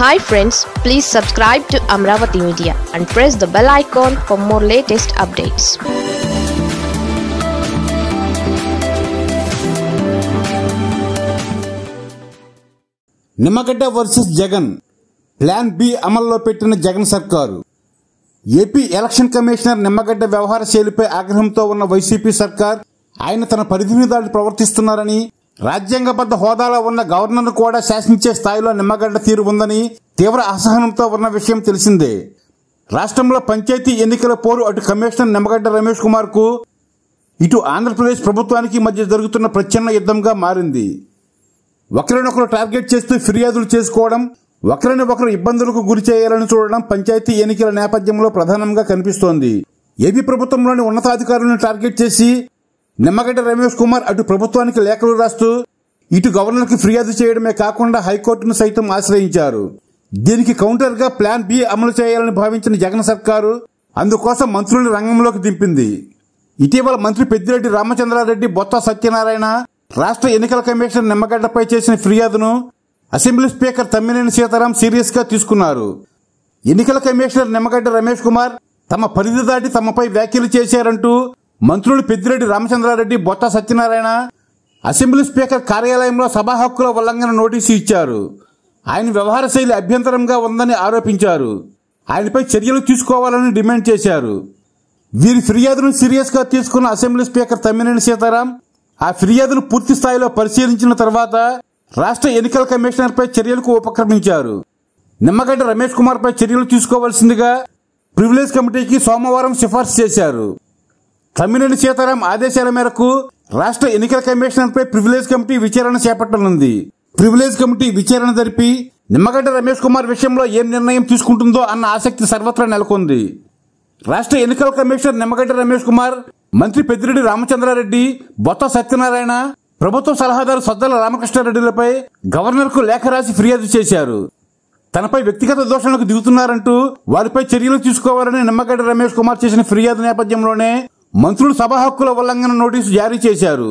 hi friends please subscribe to Amaravati media and press the bell icon for more latest updates Nimmagadda versus Jagan plan B అమల్లో పెట్టిన జగన్ సర్కారు AP election commissioner Nimmagadda వ్యవహార శైలిపై ఆగ్రహంతో ఉన్న YCP సర్కార్ ఆయన తన పరిధిని దాటి ప్రవర్తిస్తున్నారని రాజ్యాంగబద్ధ హోదాలో ఉన్న గవర్నర్ను కూడా శాసించే స్థాయిలో నిమ్మగడ్డ తీరు ఉందని తీవ్ర అసహనంతో ఉన్న విషయం తెలిసిందే రాష్ట్రంలో పంచాయతీ ఎన్నికల పోరు అటు కమిషనర్ నిమ్మగడ్డ రమేష్ కుమార్కు ఇటు ఆంధ్రప్రదేశ్ ప్రభుత్వానికి మధ్య జరుగుతున్న ప్రచ్ఛన్న యుద్ధంగా మారింది ఒకరినొకరు టార్గెట్ చేస్తూ ఫిర్యాదులు చేసుకోవడం ఒకరిని ఒకరు ఇబ్బందులకు గురి చేయాలని చూడడం పంచాయతీ ఎన్నికల నేపథ్యంలో ప్రధానంగా కనిపిస్తోంది ఏపీ ప్రభుత్వంలోని ఉన్నతాధికారులను టార్గెట్ చేసి నిమ్మగడ్డ రమేష్ కుమార్ అటు ప్రభుత్వానికి లేఖలు రాస్తూ ఇటు గవర్నర్కి ఫిర్యాదు చేయడమే కాకుండా హైకోర్టును సైతం ఆశ్రయించారు దీనికి కౌంటర్గా ప్లాన్ బి అమలు చేయాలని భావించిన జగన్ సర్కారు అందుకోసం మంత్రుల్ని రంగంలోకి దింపింది ఇటీవల మంత్రి పెద్దిరెడ్డి రామచంద్రారెడ్డి బొత్త సత్యనారాయణ రాష్ట్ర ఎన్నికల కమిషన్ నిమ్మగడ్డపై చేసిన ఫిర్యాదును అసెంబ్లీ స్పీకర్ తమ్మినేని సీతారాం సీరియస్గా తీసుకున్నారు ఎన్నికల కమిషనర్ నిమ్మగడ్డ రమేష్ కుమార్ తమ పరిధి దాటి తమపై వ్యాఖ్యలు చేశారంటూ మంత్రులు పెద్దిరెడ్డి రామచంద్రారెడ్డి బొత్త సత్యనారాయణ అసెంబ్లీ స్పీకర్ కార్యాలయంలో సభా హక్కుల ఉల్లంఘన నోటీసు ఇచ్చారు ఆయన వ్యవహార శైలి అభ్యంతరంగా ఉందని ఆరోపించారు ఆయనపై చర్యలు తీసుకోవాలని డిమాండ్ చేశారు వీరి ఫిర్యాదును సీరియస్గా తీసుకున్న అసెంబ్లీ స్పీకర్ తమ్మినేని సీతారాం ఆ ఫిర్యాదును పూర్తి స్థాయిలో పరిశీలించిన తర్వాత రాష్ట్ర ఎన్నికల కమిషనర్పై చర్యలకు ఉపక్రమించారు నిమ్మగడ్డ రమేష్ కుమార్పై చర్యలు తీసుకోవాల్సిందిగా ప్రివిలేజ్ కమిటీకి సోమవారం సిఫార్సు చేశారు తమ్మినేని సీతారాం ఆదేశాల మేరకు రాష్ట్ర ఎన్నికల పై ప్రివిలేజ్ కమిటీ విచారణ చేపట్టనుంది ప్రివిలేజ్ కమిటీ విచారణ జరిపి నిమ్మగడ్డ రమేష్ కుమార్ విషయంలో ఏం నిర్ణయం తీసుకుంటుందో అన్న ఆసక్తి సర్వత్రా నెలకొంది రాష్ట్ర ఎన్నికల కమిషనర్ నిమ్మగడ్డ రమేష్ కుమార్ మంత్రి పెద్దిరెడ్డి రామచంద్రారెడ్డి బొత్త సత్యనారాయణ ప్రభుత్వ సలహాదారు సద్దల రామకృష్ణారెడ్డిలపై గవర్నర్కు లేఖ రాసి ఫిర్యాదు చేశారు తనపై వ్యక్తిగత దోషణలకు దిగుతున్నారంటూ వారిపై చర్యలు తీసుకోవాలని నిమ్మగడ్డ రమేష్ కుమార్ చేసిన ఫిర్యాదు నేపథ్యంలోనే మంత్రులు సభా హక్కుల ఉల్లంఘన నోటీసు జారీ చేశారు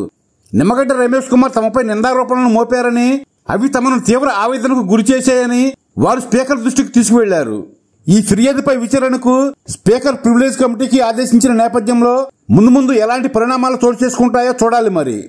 నిమ్మగడ్డ రమేష్ కుమార్ తమపై నిందారోపణలు మోపారని అవి తమను తీవ్ర ఆవేదనకు గురి చేశాయని వారు స్పీకర్ దృష్టికి తీసుకువెళ్లారు ఈ ఫిర్యాదుపై విచారణకు స్పీకర్ ప్రివిలేజ్ కమిటీకి ఆదేశించిన నేపథ్యంలో ముందు ముందు ఎలాంటి పరిణామాలు చోటు చేసుకుంటాయో చూడాలి మరి